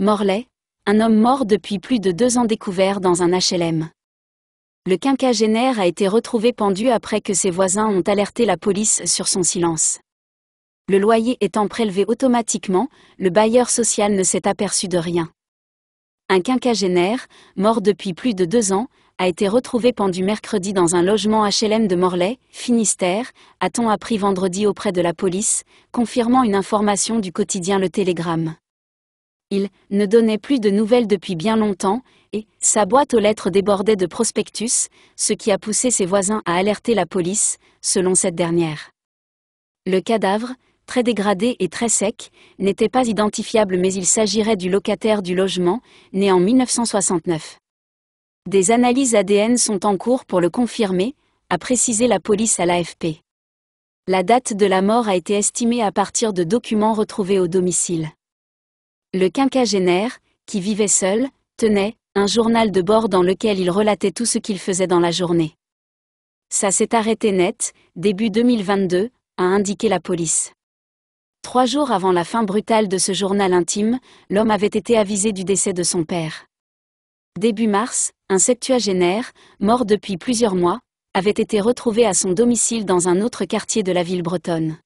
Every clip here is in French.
Morlaix, un homme mort depuis plus de deux ans découvert dans un HLM. Le quinquagénaire a été retrouvé pendu après que ses voisins ont alerté la police sur son silence. Le loyer étant prélevé automatiquement, le bailleur social ne s'est aperçu de rien. Un quinquagénaire, mort depuis plus de deux ans, a été retrouvé pendu mercredi dans un logement HLM de Morlaix, Finistère, a-t-on appris vendredi auprès de la police, confirmant une information du quotidien Le Télégramme ne donnait plus de nouvelles depuis bien longtemps, et sa boîte aux lettres débordait de prospectus, ce qui a poussé ses voisins à alerter la police, selon cette dernière. Le cadavre, très dégradé et très sec, n'était pas identifiable mais il s'agirait du locataire du logement, né en 1969. Des analyses ADN sont en cours pour le confirmer, a précisé la police à l'AFP. La date de la mort a été estimée à partir de documents retrouvés au domicile. Le quinquagénaire, qui vivait seul, tenait un journal de bord dans lequel il relatait tout ce qu'il faisait dans la journée. Ça s'est arrêté net, début 2022, a indiqué la police. Trois jours avant la fin brutale de ce journal intime, l'homme avait été avisé du décès de son père. Début mars, un septuagénaire, mort depuis plusieurs mois, avait été retrouvé à son domicile dans un autre quartier de la ville bretonne.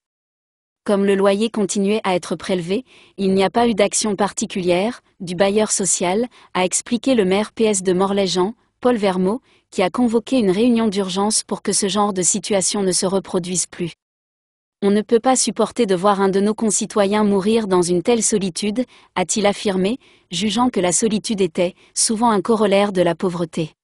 Comme le loyer continuait à être prélevé, il n'y a pas eu d'action particulière du bailleur social, a expliqué le maire PS de Morlaix-Jean, Paul Vermeau, qui a convoqué une réunion d'urgence pour que ce genre de situation ne se reproduise plus. On ne peut pas supporter de voir un de nos concitoyens mourir dans une telle solitude, a-t-il affirmé, jugeant que la solitude était souvent un corollaire de la pauvreté.